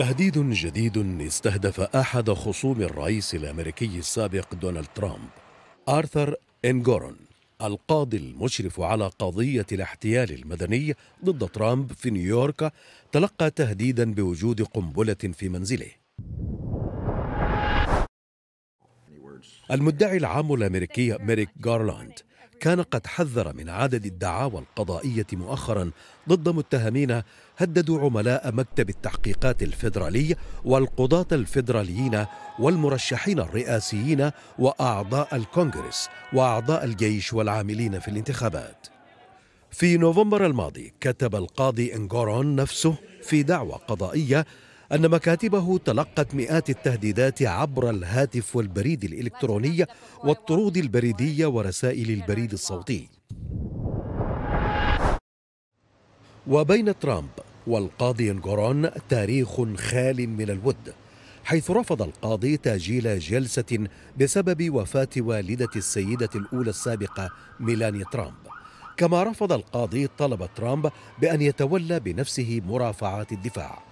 تهديد جديد استهدف أحد خصوم الرئيس الأمريكي السابق دونالد ترامب آرثر انغورون القاضي المشرف على قضية الاحتيال المدني ضد ترامب في نيويورك تلقى تهديدا بوجود قنبلة في منزله المدعي العام الأمريكي ميريك جارلاند كان قد حذر من عدد الدعاوى القضائية مؤخرا ضد متهمين هددوا عملاء مكتب التحقيقات الفيدرالي والقضاة الفيدراليين والمرشحين الرئاسيين وأعضاء الكونغرس وأعضاء الجيش والعاملين في الانتخابات. في نوفمبر الماضي كتب القاضي انغورون نفسه في دعوى قضائية أن مكاتبه تلقت مئات التهديدات عبر الهاتف والبريد الإلكتروني والطرود البريدية ورسائل البريد الصوتي وبين ترامب والقاضي انغورون تاريخ خال من الود حيث رفض القاضي تاجيل جلسة بسبب وفاة والدة السيدة الأولى السابقة ميلانيا ترامب كما رفض القاضي طلب ترامب بأن يتولى بنفسه مرافعات الدفاع